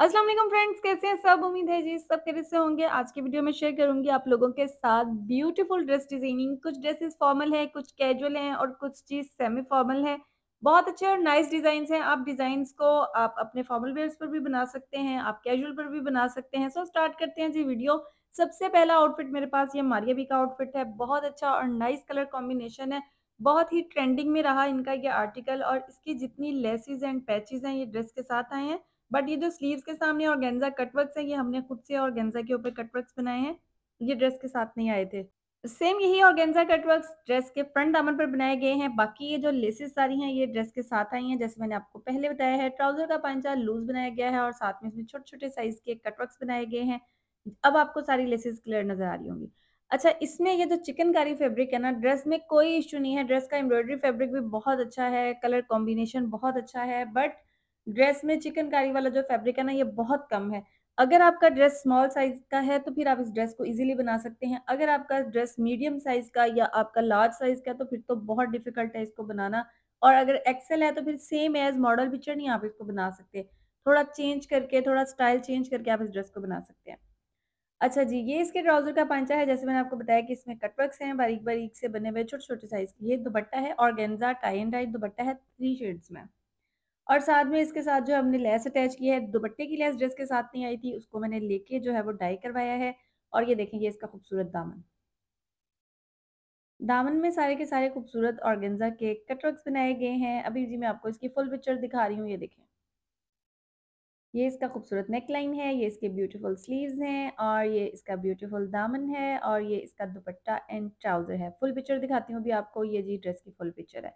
अस्सलाम वालेकुम फ्रेंड्स कैसे हैं सब उम्मीद है जी सब कैसे से होंगे आज की वीडियो में शेयर करूंगी आप लोगों के साथ ब्यूटीफुल ड्रेस डिजाइनिंग कुछ ड्रेसेस फॉर्मल है कुछ कैजुअल हैं और कुछ चीज सेमी फॉर्मल है बहुत अच्छे और नाइस डिजाइन हैं आप डिजाइन को आप अपने फॉर्मल वेयर पर भी बना सकते हैं आप कैजुअल पर भी बना सकते हैं सो स्टार्ट करते हैं जी वीडियो सबसे पहला आउटफिट मेरे पास ये मारिया भी का आउटफिट है बहुत अच्छा और नाइस कलर कॉम्बिनेशन है बहुत ही ट्रेंडिंग में रहा इनका ये आर्टिकल और इसकी जितनी लेसेज एंड पैचेज हैं ये ड्रेस के साथ आए हैं बट ये जो स्लीव्स के सामने और गेंजा कटवर्क्स है ये हमने खुद से और गेंजा के ऊपर कटवर्क्स बनाए हैं ये ड्रेस के साथ नहीं आए थे सेम यही और गेंजा कटवर्क्स ड्रेस के फ्रंट दामन पर बनाए गए हैं बाकी ये जो लेसेस सारी हैं ये ड्रेस के साथ आई हैं जैसे मैंने आपको पहले बताया है ट्राउजर का पांचा लूज बनाया गया है और साथ में इसमें छोटे छोटे साइज के कटवर्क्स बनाए गए हैं अब आपको सारी लेसेस क्लियर नजर आ रही होंगी अच्छा इसमें ये जो चिकनकारी फैब्रिक है ना ड्रेस में कोई इश्यू नहीं है ड्रेस का एम्ब्रॉयडरी फैब्रिक भी बहुत अच्छा है कलर कॉम्बिनेशन बहुत अच्छा है बट ड्रेस में चिकनकारी वाला जो फैब्रिक है ना ये बहुत कम है अगर आपका ड्रेस स्मॉल साइज का है तो फिर आप इस ड्रेस को इजीली बना सकते हैं अगर आपका ड्रेस मीडियम साइज का या आपका लार्ज साइज का तो फिर तो बहुत डिफिकल्ट है इसको बनाना और अगर एक्सेल है तो फिर सेम एज मॉडल पिक्चर नहीं आप इसको बना सकते थोड़ा चेंज करके थोड़ा स्टाइल चेंज करके आप इस ड्रेस को बना सकते हैं अच्छा जी ये इसके ट्राउजर का पांचा है जैसे मैंने आपको बताया कि इसमें कटवर्क्स हैं बारीक बारीक से बने हुए छोटे छोटे साइज की ये दुपट्टा है और गेंजा टाइन टाइट दुपट्टा है थ्री शेड्स में और साथ में इसके साथ जो हमने लेस अटैच की है दुपट्टे की लेस ड्रेस के साथ नहीं आई थी उसको मैंने लेके जो है वो डाई करवाया है और ये देखेंगे इसका खूबसूरत दामन दामन में सारे के सारे खूबसूरत ऑर्गेन्जा के कटवर्क्स बनाए गए हैं अभी जी मैं आपको इसकी फुल पिक्चर दिखा रही हूँ ये देखें ये इसका खूबसूरत नेक लाइन है ये इसके ब्यूटीफुल स्लीव्स हैं और ये इसका ब्यूटीफुल दामन है और ये इसका दुपट्टा एंड ट्राउज़र है फुल पिक्चर दिखाती हूँ अभी आपको ये जी ड्रेस की फुल पिक्चर है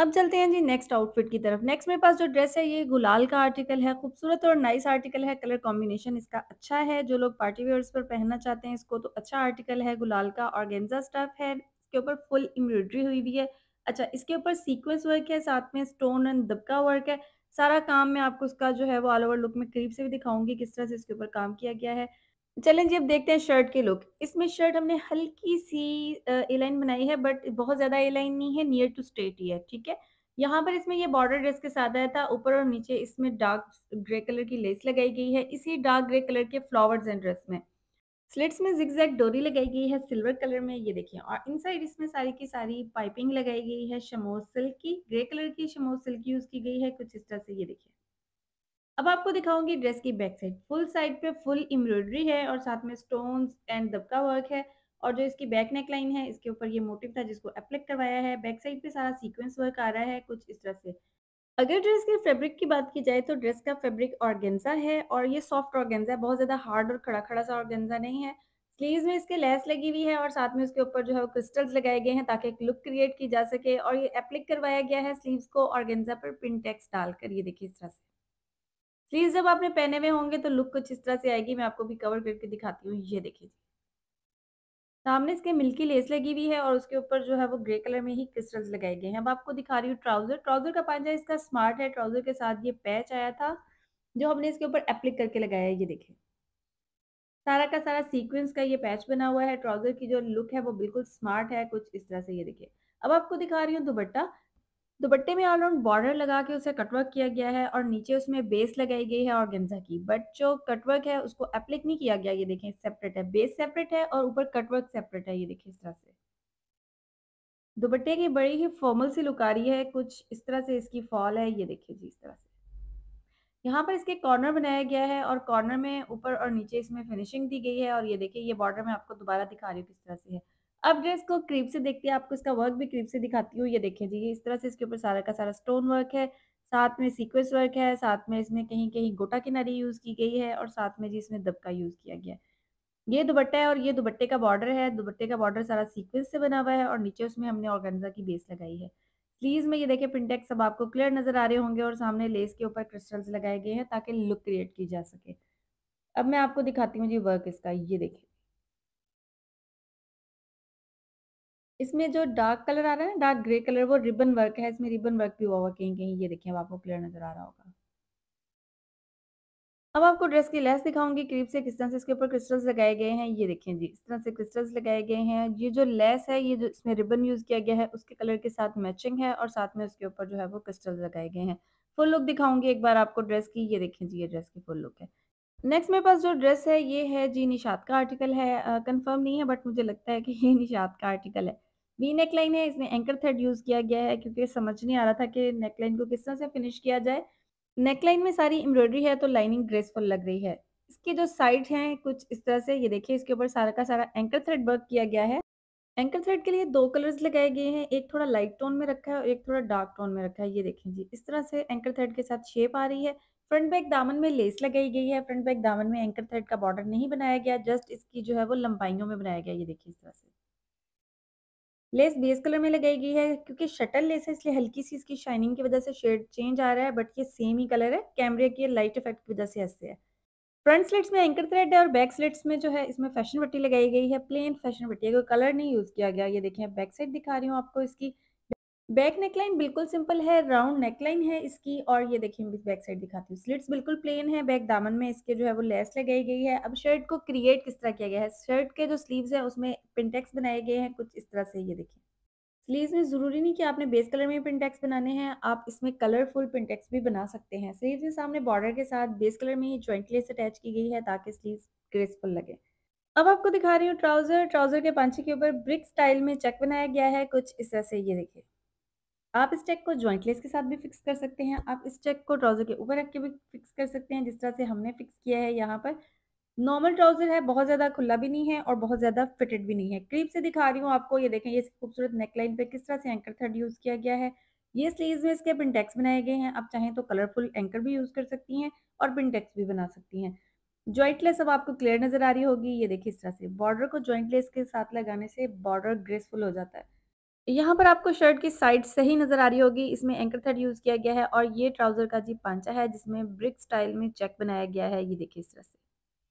अब चलते हैं जी नेक्स्ट आउटफिट की तरफ नेक्स्ट मेरे पास जो ड्रेस है ये गुलाल का आर्टिकल है खूबसूरत और नाइस आर्टिकल है कलर कॉम्बिनेशन इसका अच्छा है जो लोग पार्टी वेयर्स पर पहनना चाहते हैं इसको तो अच्छा आर्टिकल है गुलाल का गेंजा स्टफ है इसके ऊपर फुल एम्ब्रॉयडरी हुई हुई है अच्छा इसके ऊपर सीक्वेंस वर्क है साथ में स्टोन एंड दबका वर्क है सारा काम मैं आपको उसका जो है वो ऑल ओवर लुक में करीब से भी दिखाऊंगी किस तरह से इसके ऊपर काम किया गया है चलें जी अब देखते हैं शर्ट के लुक इसमें शर्ट हमने हल्की सी ए लाइन बनाई है बट बहुत ज़्यादा ए लाइन नहीं है नियर टू स्ट्रेट ही है ठीक है यहाँ पर इसमें ये बॉर्डर ड्रेस के साथ आया था ऊपर और नीचे इसमें डार्क ग्रे कलर की लेस लगाई गई है इसी डार्क ग्रे कलर के फ्लावर्स एंड ड्रेस में स्लिट्स में जिगजैग डोरी लगाई गई है सिल्वर कलर में ये देखिए और इनसाइड इसमें सारी की सारी पाइपिंग लगाई गई है शमो सिल्क की ग्रे कलर की शमो सिल्क यूज की गई है कुछ इस तरह से ये देखिए अब आपको दिखाऊंगी ड्रेस की बैक साइड फुल साइड पे फुल एम्ब्रॉयडरी है और साथ में स्टोन्स एंड दबका वर्क है और जो इसकी बैक नेक लाइन है इसके ऊपर ये मोटिव था जिसको अप्लिक करवाया है बैक साइड पे सारा सीक्वेंस वर्क आ रहा है कुछ इस तरह से अगर ड्रेस के फैब्रिक की बात की जाए तो ड्रेस का फैब्रिक ऑर्गेंजा है और ये सॉफ्ट ऑर्गेंजा है बहुत ज़्यादा हार्ड और खड़ा खड़ा सा ऑर्गेंजा नहीं है स्लीव्स में इसके लेस लगी हुई है और साथ में उसके ऊपर जो है क्रिस्टल्स लगाए गए हैं ताकि एक लुक क्रिएट की जा सके और ये एप्लिक करवाया गया है स्लीव्स को ऑर्गेंजा पर प्रिंटेक्स डालकर ये देखिए इस तरह से स्लीव जब आपने पहने हुए होंगे तो लुक कुछ इस तरह से आएगी मैं आपको भी कवर करके दिखाती हूँ ये देखिए सामने इसके मिल्की लेस लगी हुई है और उसके ऊपर जो है वो ग्रे कलर में ही क्रिस्टल्स लगाए गए हैं अब आपको दिखा रही हूँ ट्राउजर ट्राउजर का पांजा इसका स्मार्ट है ट्राउजर के साथ ये पैच आया था जो हमने इसके ऊपर एप्लिक करके लगाया है ये देखें सारा का सारा सीक्वेंस का ये पैच बना हुआ है ट्राउजर की जो लुक है वो बिल्कुल स्मार्ट है कुछ इस तरह से ये देखिए अब आपको दिखा रही हूँ दुबट्टा दुपट्टे में ऑल राउंड बॉर्डर लगा के उसे कटवर्क किया गया है और नीचे उसमें बेस लगाई गई है और गेंजा की बट जो कटवर्क है उसको अप्लिक नहीं किया गया ये देखें सेपरेट है बेस सेपरेट है और ऊपर कटवर्क सेपरेट है ये देखें इस तरह से दुपट्टे की बड़ी ही फॉर्मल सी लुक आ रही है कुछ इस तरह से इसकी फॉल है ये देखिए जी इस तरह से यहाँ पर इसके कॉर्नर बनाया गया है और कॉर्नर में ऊपर और नीचे इसमें फिनिशिंग दी गई है और ये देखिए ये बॉर्डर में आपको दोबारा दिखा रही हूँ किस तरह से है अब जो इसको क्रीप से देखते हैं आपको इसका वर्क भी क्रीप से दिखाती हूँ ये देखें जी इस तरह से इसके ऊपर सारा का सारा स्टोन वर्क है साथ में सीक्वेंस वर्क है साथ में इसमें कहीं कहीं गोटा किनारी यूज़ की गई है और साथ में जी इसमें दबका यूज़ किया गया है ये दुबट्टा है और ये दुबट्टे का बॉर्डर है दुपट्टे का बॉर्डर सारा सीक्वेंस से बना हुआ है और नीचे उसमें हमने ऑर्गेन्जा की बेस लगाई है प्लीज में ये देखे पिंटेक्स अब आपको क्लियर नजर आ रहे होंगे और सामने लेस के ऊपर क्रिस्टल्स लगाए गए हैं ताकि लुक क्रिएट की जा सके अब मैं आपको दिखाती हूँ जी वर्क इसका ये देखिए इसमें जो डार्क कलर आ रहा है डार्क ग्रे कलर वो रिबन वर्क है इसमें रिबन वर्क भी हुआ हुआ कहीं कहीं ये देखिए अब आपको क्लियर नजर आ रहा होगा अब आपको ड्रेस की लेस दिखाऊंगी करीब से किस तरह से इसके ऊपर क्रिस्टल्स लगाए गए हैं ये देखें जी इस तरह से क्रिस्टल्स लगाए गए हैं ये जो लेस है ये जो इसमें रिबन यूज किया गया है उसके कलर के साथ मैचिंग है और साथ में उसके ऊपर जो है वो क्रिस्टल्स लगाए गए हैं फुल लुक दिखाऊंगी एक बार आपको ड्रेस की ये देखें जी ये ड्रेस की फुल लुक है नेक्स्ट मेरे पास जो ड्रेस है ये है जी निषाद का आर्टिकल है कंफर्म नहीं है बट मुझे लगता है कि ये निषाद का आर्टिकल है वी नेक लाइन है इसमें एंकर थ्रेड यूज किया गया है क्योंकि समझ नहीं आ रहा था कि नेक लाइन को किस तरह से फिनिश किया जाए नेक लाइन में सारी एम्ब्रॉयडरी है तो लाइनिंग ग्रेसफुल लग रही है इसके जो साइड है कुछ इस तरह से ये देखिए इसके ऊपर सारा का सारा एंकर थ्रेड वर्क किया गया है एंकर थ्रेड के लिए दो कलर्स लगाए गए हैं एक थोड़ा लाइट टोन में रखा है और एक थोड़ा डार्क टोन में रखा है ये देखें जी इस तरह से एंकर थ्रेड के साथ शेप आ रही है फ्रंट बैक दामन में लेस लगाई गई है फ्रंट बैक दामन में एंकर थ्रेड का बॉर्डर नहीं बनाया गया जस्ट इसकी जो है वो लंबाइयों में बनाया गया ये देखिए इस तरह से लेस बेस कलर में लगाई गई है क्योंकि शटल लेस है इसलिए हल्की सी इसकी शाइनिंग की वजह से शेड चेंज आ रहा है बट ये सेम ही कलर है कैमरे की लाइट इफेक्ट की वजह से ऐसे है फ्रंट स्लिट्स में एंकर थ्रेड है और बैक स्लिट्स में जो है इसमें फैशन पट्टी लगाई गई है प्लेन फैशन पट्टी है कोई कलर नहीं यूज किया गया ये देखें बैक साइड दिखा रही हूँ आपको इसकी बैक नेकलाइन बिल्कुल सिंपल है राउंड नेकलाइन है इसकी और ये देखिए मैं बैक साइड दिखाती हूँ स्लिट्स बिल्कुल प्लेन है बैक दामन में इसके जो है वो लेस लगाई गई है अब शर्ट को क्रिएट किस तरह किया गया है शर्ट के जो स्लीव्स है उसमें पिंटेक्स बनाए गए हैं कुछ इस तरह से ये देखिए स्लीव्स में ज़रूरी नहीं कि आपने बेस कलर में पिंटेक्स बनाने हैं आप इसमें कलरफुल पिंटेक्स भी बना सकते हैं स्लीव में सामने बॉर्डर के साथ बेस कलर में ही ज्वाइंट लेस अटैच की गई है ताकि स्लीव ग्रेसफुल लगे अब आपको दिखा रही हूँ ट्राउज़र ट्राउज़र के पांचे के ऊपर ब्रिक स्टाइल में चेक बनाया गया है कुछ इस तरह से ये देखिए आप इस चेक को ज्वाइंट लेस के साथ भी फिक्स कर सकते हैं आप इस चेक को ट्राउजर के ऊपर रख के भी फिक्स कर सकते हैं जिस तरह से हमने फिक्स किया है यहाँ पर नॉर्मल ट्राउजर है बहुत ज्यादा खुला भी नहीं है और बहुत ज्यादा फिटेड भी नहीं है क्रीप से दिखा रही हूँ आपको ये देखें ये खूबसूरत नेकलाइन पे किस तरह से एंकर थर्ड यूज किया गया है ये स्लीव में इसके पिनटेक्स बनाए गए हैं आप चाहें तो कलरफुल एंकर भी यूज कर सकती हैं और पिनटेक्स भी बना सकती हैं ज्वाइंटलेस अब आपको क्लियर नजर आ रही होगी ये देखिए इस तरह से बॉर्डर को ज्वाइंटलेस के साथ लगाने से बॉर्डर ग्रेसफुल हो जाता है यहाँ पर आपको शर्ट की साइड सही नजर आ रही होगी इसमें एंकर थ्रेड यूज किया गया है और ये ट्राउजर का जी पांचा है जिसमें ब्रिक स्टाइल में चेक बनाया गया है ये देखिए इस तरह से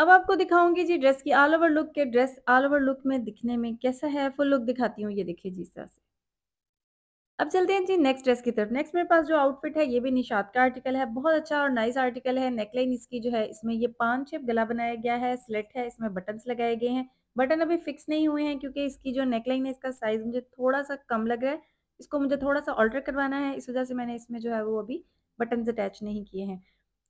अब आपको दिखाऊंगी जी ड्रेस की ऑल ओवर लुक के ड्रेस ऑल ओवर लुक में दिखने में कैसा है फुल लुक दिखाती हूँ ये देखिए जी इस तरह से अब चलते हैं जी नेक्स्ट ड्रेस की तरफ नेक्स्ट मेरे पास जो आउटफिट है ये भी निषाद का आर्टिकल है बहुत अच्छा और नाइस आर्टिकल है नेकलाइन इसकी जो है इसमें ये पान शेप गला बनाया गया है स्लेट है इसमें बटन्स लगाए गए हैं बटन अभी फिक्स नहीं हुए हैं क्योंकि इसकी जो नेकलाइन है इसका साइज मुझे थोड़ा सा कम लग रहा है इसको मुझे थोड़ा सा ऑल्टर करवाना है इस वजह से मैंने इसमें जो है वो अभी बटन अटैच नहीं किए हैं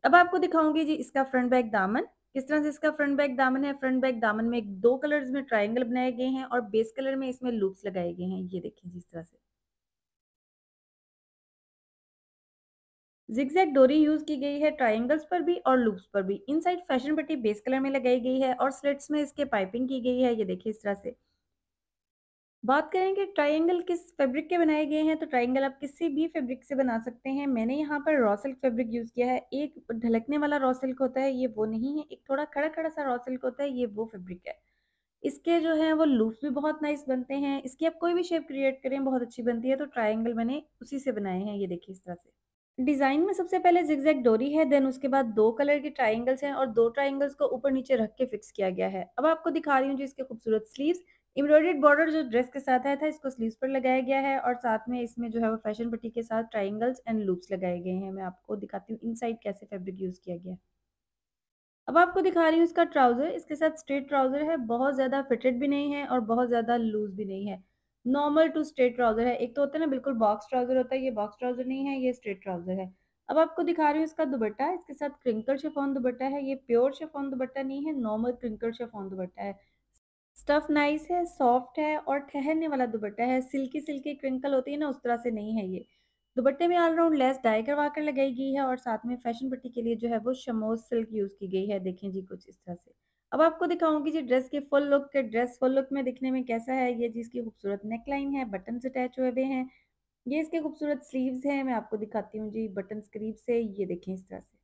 अब आपको दिखाऊंगी जी इसका फ्रंट बैक दामन किस तरह से इसका फ्रंट बैक दामन है फ्रंट बैक दामन में दो कलर्स में ट्राइंगल बनाए गए हैं और बेस कलर में इसमें लूप्स लगाए गए हैं ये देखिए जिस तरह से जिगजैग डोरी यूज की गई है ट्राइंगल्स पर भी और लूप्स पर भी इनसाइड फैशन पट्टी बेस कलर में लगाई गई है और स्लेट्स में इसके पाइपिंग की गई है ये देखिए इस तरह से बात करें कि ट्राइंगल किस फैब्रिक के बनाए गए हैं तो ट्राइंगल आप किसी भी फैब्रिक से बना सकते हैं मैंने यहाँ पर रॉसिल्क फैब्रिक यूज़ किया है एक ढलकने वाला रॉसिल्क होता है ये वो नहीं है एक थोड़ा खड़ा खड़ा सा रॉसिल्क होता है ये वो फेब्रिक है इसके जो है वो लूप भी बहुत नाइस बनते हैं इसकी आप कोई भी शेप क्रिएट करें बहुत अच्छी बनती है तो ट्राइंगल मैंने उसी से बनाए हैं ये देखिए इस तरह से डिजाइन में सबसे पहले जिगजैग डोरी है देन उसके बाद दो कलर के ट्राइंगल्स हैं और दो ट्राइंगल्स को ऊपर नीचे रख के फिक्स किया गया है अब आपको दिखा रही हूँ जो इसके खूबसूरत स्लीव्स एम्ब्रॉयडेड बॉर्डर जो ड्रेस के साथ आया था इसको स्लीव्स पर लगाया गया है और साथ में इसमें जो है वो फैशन पट्टी के साथ ट्राइंगल्स एंड लूप्स लगाए गए हैं मैं आपको दिखाती हूँ इनसाइड कैसे फेब्रिक यूज किया गया है अब आपको दिखा रही हूँ इसका ट्राउजर इसके साथ स्ट्रेट ट्राउजर है बहुत ज्यादा फिटेड भी नहीं है और बहुत ज्यादा लूज भी नहीं है नॉर्मल टू स्ट्रेट ट्राउजर है एक तो होता है ना बिल्कुल बॉक्स ट्राउजर होता है ये बॉक्स ट्राउजर नहीं है ये स्ट्रेट ट्राउजर है अब आपको दिखा रही हूँ इसका दुबट्टा इसके साथ क्रिंकल शेफॉन दुबट्टा है ये प्योर शेफॉन दुबट्टा नहीं है नॉर्मल क्रिंकल शेफॉन दुबट्टा है स्टफ नाइस है सॉफ्ट है और ठहरने वाला दुबट्टा है सिल्की सिल्की क्रिंकल होती है ना उस तरह से नहीं है ये दुबट्टे में ऑलराउंड लेस डाई करवा कर लगाई गई है और साथ में फैशन पट्टी के लिए जो है वो शमोज सिल्क यूज़ की गई है देखें जी कुछ इस तरह से अब आपको दिखाऊंगी जी ड्रेस के फुल लुक के ड्रेस फुल लुक में दिखने में कैसा है ये जिसकी खूबसूरत नेकलाइन है बटन अटैच हुए हुए हैं ये इसके खूबसूरत स्लीव्स हैं मैं आपको दिखाती हूँ जी बटन करीब से ये देखें इस तरह से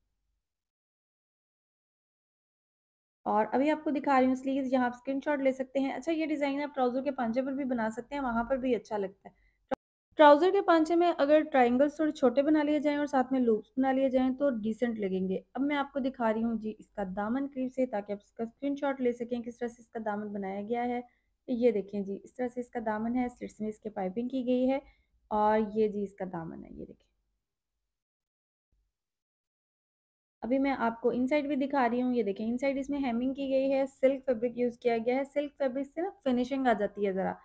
और अभी आपको दिखा रही हूँ स्लीव्स यहाँ आप स्क्रीनशॉट ले सकते हैं अच्छा ये डिज़ाइन आप ट्राउज़र के पांचे पर भी बना सकते हैं वहां पर भी अच्छा लगता है ट्राउजर के पांचे में अगर ट्राइंगल्स थोड़े छोटे बना लिए जाएं और साथ में लूप्स बना लिए जाएं तो डिसेंट लगेंगे अब मैं आपको दिखा रही हूँ जी इसका दामन क्रीप से ताकि आप इसका स्क्रीनशॉट ले सकें किस तरह से इसका दामन बनाया गया है ये देखें जी इस तरह से इसका दामन है स्लिट्स में इसके पाइपिंग की गई है और ये जी इसका दामन है ये देखें अभी मैं आपको इनसाइड भी दिखा रही हूँ ये देखें इनसाइड इसमें हेमिंग की गई है सिल्क फैब्रिक यूज़ किया गया है सिल्क फैब्रिक से ना फिनिशिंग आ जाती है ज़रा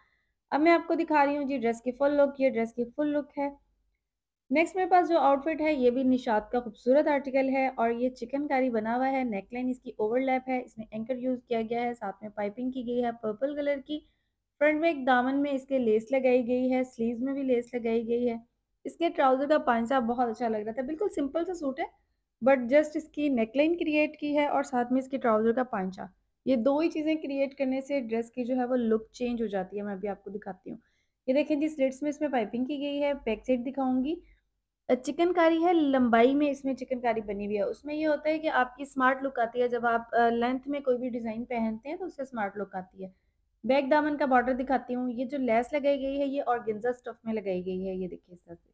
अब मैं आपको दिखा रही हूँ जी ड्रेस की फुल लुक ये ड्रेस की फुल लुक है नेक्स्ट मेरे पास जो आउटफिट है ये भी निशात का खूबसूरत आर्टिकल है और ये चिकनकारी बना हुआ है नेकलाइन इसकी ओवरलैप है इसमें एंकर यूज़ किया गया है साथ में पाइपिंग की गई है पर्पल कलर की फ्रंट में एक दामन में इसके लेस लगाई गई है स्लीव में भी लेस लगाई गई है इसके ट्राउज़र का पांचा बहुत अच्छा लग रहा था बिल्कुल सिंपल सा सूट है बट जस्ट इसकी नेकलाइन क्रिएट की है और साथ में इसके ट्राउज़र का पांचा ये दो ही चीज़ें क्रिएट करने से ड्रेस की जो है वो लुक चेंज हो जाती है मैं अभी आपको दिखाती हूँ ये देखें जी स्लिट्स में इसमें पाइपिंग की गई है बैक साइड दिखाऊंगी चिकनकारी है लंबाई में इसमें चिकनकारी बनी हुई है उसमें ये होता है कि आपकी स्मार्ट लुक आती है जब आप लेंथ में कोई भी डिज़ाइन पहनते हैं तो उससे स्मार्ट लुक आती है बैक दामन का बॉर्डर दिखाती हूँ ये जो लेस लगाई गई है ये और गिंजा स्टफ में लगाई गई है ये देखिए इस तरह से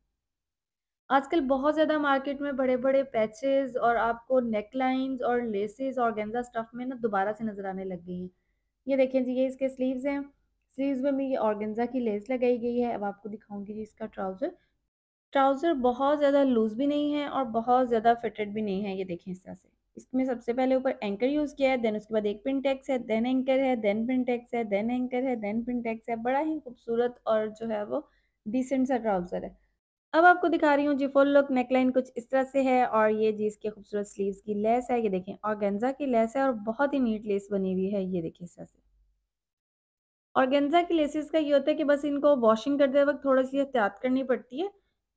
आजकल बहुत ज़्यादा मार्केट में बड़े-बड़े पैचेज़ और आपको नेकलाइंस और लेसेस गेंदा स्टफ में ना दोबारा से नज़र आने लग गई हैं। ये देखें जी ये इसके स्लीव्स हैं। स्लीव्स में भी ये ऑर्गेन्जा की लेस लगाई गई है। अब आपको दिखाऊंगी जी इसका ट्राउज़र। ट्राउज़र बहुत ज़्यादा लूज़ भी नहीं है और बहुत ज़्यादा फिटेड भी नहीं है। ये देखें इस तरह से। इसमें सबसे पहले ऊपर एंकर यूज़ किया है, देन उसके बाद एक पिन टैक्स है, देन एंकर है, देन पिन टैक्स है, देन एंकर है, देन पिन टैक्स है। बड़ा ही खूबसूरत और जो है वो डिसेंट सा ट्राउज़र है। अब आपको दिखा रही हूँ जी फुल लुक नेकलाइन कुछ इस तरह से है और ये जी इसके खूबसूरत स्लीव्स की लेस है ये देखें और गेंजा की लेस है और बहुत ही नीट लेस बनी हुई है ये देखें इस तरह से और गेंजा की लेसेस का ये होता है कि बस इनको वॉशिंग करते वक्त थोड़ी सी एहतियात करनी पड़ती है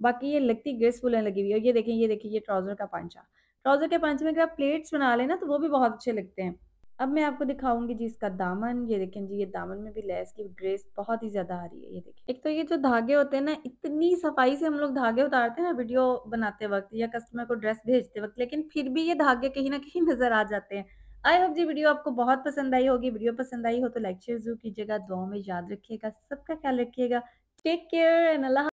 बाकी ये लगती ग्रेसफुल है लगी हुई और ये देखें ये देखिए ये ट्राउज़र का पांचा ट्राउज़र के पांचे में अगर आप प्लेट्स बना लेना तो वो भी बहुत अच्छे लगते हैं अब मैं आपको दिखाऊंगी जी इसका दामन ये देखें जी ये दामन में भी लेस की ग्रेस बहुत ही ज्यादा आ रही है ये देखें एक तो ये जो धागे होते हैं ना इतनी सफाई से हम लोग धागे उतारते हैं ना वीडियो बनाते वक्त या कस्टमर को ड्रेस भेजते वक्त लेकिन फिर भी ये धागे कहीं ना कहीं नजर आ जाते हैं आई होप जी वीडियो आपको बहुत पसंद आई होगी वीडियो पसंद आई हो तो लाइक शेयर जरूर कीजिएगा दुआओं में याद रखिएगा सबका ख्याल रखिएगा टेक केयर एंड अल्लाह